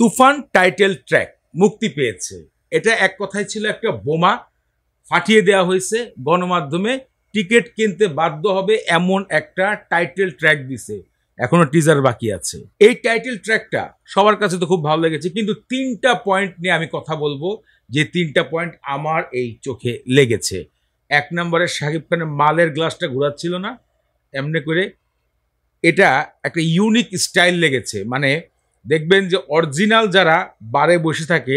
তুফান title track মুক্তি পেয়েছে এটা এক কথায় ছিল একটা বোমা ফাটিয়ে দেওয়া হয়েছে গণমাধ্যমে টিকিট কিনতে বাধ্য হবে এমন একটা টাইটেল ট্র্যাক দিছে এখনো টিজার বাকি আছে এই টাইটেল ট্র্যাকটা সবার কাছে তো খুব ভালো লেগেছে কিন্তু তিনটা পয়েন্ট নিয়ে আমি কথা বলবো যে তিনটা পয়েন্ট আমার এই চোখে লেগেছে এক নম্বরে শাকিব খানের মালের গ্লাসটা ঘোরাচ্ছিল না এমনি করে এটা একটা ইউনিক স্টাইল লেগেছে মানে দেখবেন যে অরিজিনাল যারা বারে বসে থাকে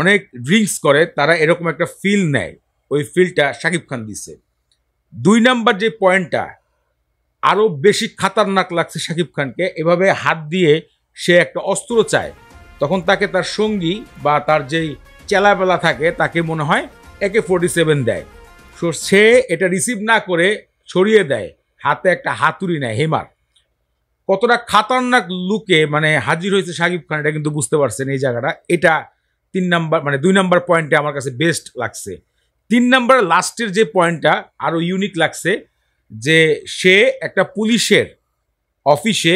অনেক ড্রিঙ্কস করে তারা এরকম একটা ফিল নেয় ওই ফিলটা শাকিব খান দিছে দুই নাম্বার যে পয়েন্টটা আরও বেশি খাতারনাক লাগছে শাকিব খানকে এভাবে হাত দিয়ে সে একটা অস্ত্র চায় তখন তাকে তার সঙ্গী বা তার যেই চেলাবেলা থাকে তাকে মনে হয় একে ফোর্টি সেভেন দেয় সো সে এটা রিসিভ না করে ছড়িয়ে দেয় হাতে একটা হাতুড়ি নেয় হেমার কতটা খাতারনাক লুকে মানে হাজির হয়েছে সাকিব খান এটা কিন্তু বুঝতে পারছেন এই জায়গাটা এটা তিন নাম্বার মানে দুই নাম্বার পয়েন্টে আমার কাছে বেস্ট লাগছে তিন নাম্বার লাস্টের যে পয়েন্টটা আরও ইউনিক লাগছে যে সে একটা পুলিশের অফিসে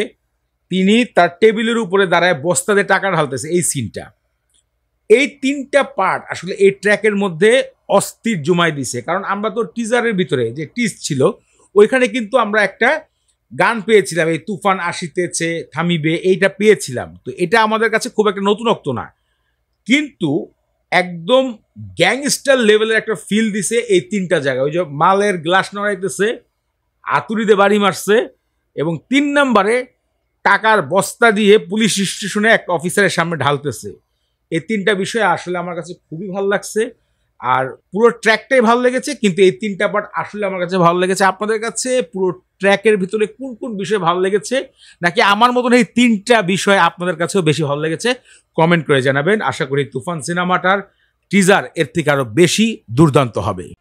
তিনি তার টেবিলের উপরে দাঁড়ায় বস্তাতে টাকা ঢালতেছে এই সিনটা এই তিনটা পার্ট আসলে এই ট্র্যাকের মধ্যে অস্থির জমায় দিছে কারণ আমরা তো টিজারের ভিতরে যে টিস ছিল ওইখানে কিন্তু আমরা একটা গান পেয়েছিলাম এই তুফান আসিতেছে থামিবে এইটা পেয়েছিলাম তো এটা আমাদের কাছে খুব একটা নতুনত্ব না কিন্তু একদম গ্যাংস্টার লেভেলের একটা ফিল দিছে এই তিনটা জায়গায় ওই যে মালের গ্লাস নড়াইতেছে আতুরিতে বাড়ি মারছে এবং তিন নম্বরে টাকার বস্তা দিয়ে পুলিশ স্টেশনে এক অফিসারের সামনে ঢালতেছে এই তিনটা বিষয় আসলে আমার কাছে খুবই ভালো লাগছে আর পুরো ট্র্যাকটাই ভালো লেগেছে কিন্তু এই তিনটা পার্ট আসলে আমার কাছে ভালো লেগেছে আপনাদের কাছে পুরো ট্র্যাকের ভিতরে কোন কোন বিষয় ভালো লেগেছে নাকি আমার মতন এই তিনটা বিষয় আপনাদের কাছেও বেশি ভালো লেগেছে কমেন্ট করে জানাবেন আশা করি তুফান সিনেমাটার টিজার এর থেকে আরও বেশি দুর্দান্ত হবে